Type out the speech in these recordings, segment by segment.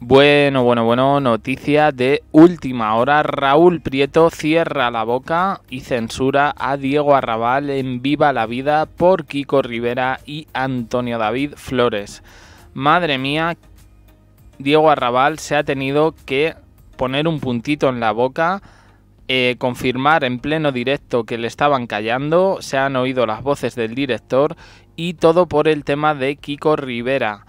Bueno, bueno, bueno, noticia de última hora. Raúl Prieto cierra la boca y censura a Diego Arrabal en Viva la Vida por Kiko Rivera y Antonio David Flores. Madre mía, Diego Arrabal se ha tenido que poner un puntito en la boca, eh, confirmar en pleno directo que le estaban callando, se han oído las voces del director y todo por el tema de Kiko Rivera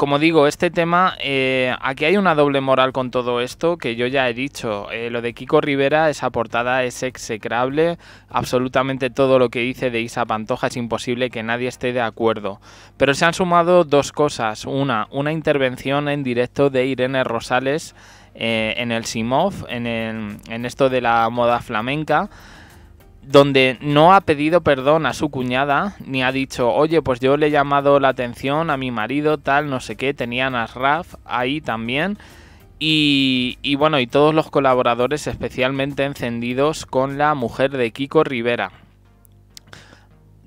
como digo, este tema, eh, aquí hay una doble moral con todo esto que yo ya he dicho. Eh, lo de Kiko Rivera, esa portada es execrable. Absolutamente todo lo que dice de Isa Pantoja es imposible que nadie esté de acuerdo. Pero se han sumado dos cosas. Una, una intervención en directo de Irene Rosales eh, en el Simov, en, en esto de la moda flamenca donde no ha pedido perdón a su cuñada, ni ha dicho, oye, pues yo le he llamado la atención a mi marido, tal, no sé qué, tenían a Raf ahí también. Y, bueno, y todos los colaboradores especialmente encendidos con la mujer de Kiko Rivera.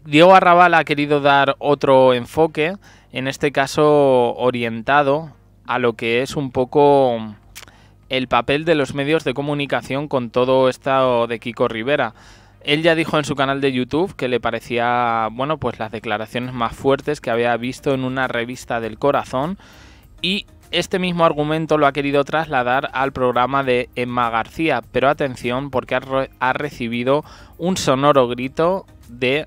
Diego Arrabal ha querido dar otro enfoque, en este caso orientado a lo que es un poco el papel de los medios de comunicación con todo esto de Kiko Rivera. Él ya dijo en su canal de YouTube que le parecía, bueno, pues las declaraciones más fuertes que había visto en una revista del corazón y este mismo argumento lo ha querido trasladar al programa de Emma García, pero atención porque ha, recibido un sonoro grito de,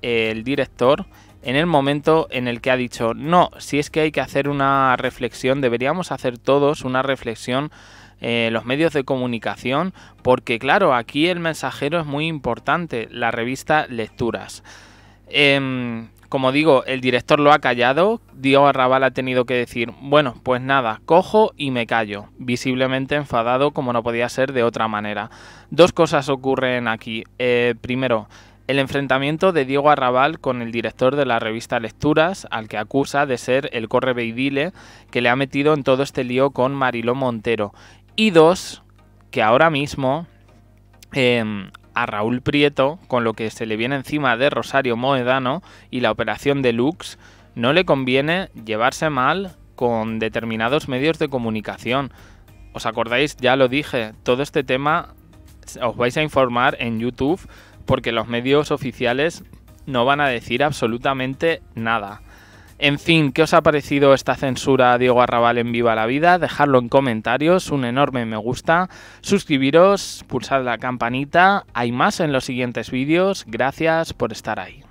eh, el director en el momento en el que ha dicho, no, si es que hay que hacer una reflexión, deberíamos hacer todos una reflexión eh, los medios de comunicación, porque claro, aquí el mensajero es muy importante, la revista Lecturas. Em, como digo, el director lo ha callado, Diego Arrabal ha tenido que decir, bueno, pues nada, cojo y me callo, visiblemente enfadado como no podía ser de otra manera. Dos cosas ocurren aquí. Eh, primero, el enfrentamiento de Diego Arrabal con el director de la revista Lecturas, al que acusa de ser el correveidile que le ha metido en todo este lío con Mariló Montero. Y dos, que ahora mismo em, a Raúl Prieto, con lo que se le viene encima de Rosario Moedano y la operación de Lux, no le conviene llevarse mal con determinados medios de comunicación. ¿Os acordáis? Ya lo dije, todo este tema os vais a informar en YouTube porque los medios oficiales no van a decir absolutamente nada. En fin, ¿qué os ha parecido esta censura a Diego Arrabal en Viva la Vida? Dejadlo en comentarios, un enorme me gusta, suscribiros, pulsad la campanita, hay más en los siguientes vídeos, gracias por estar ahí.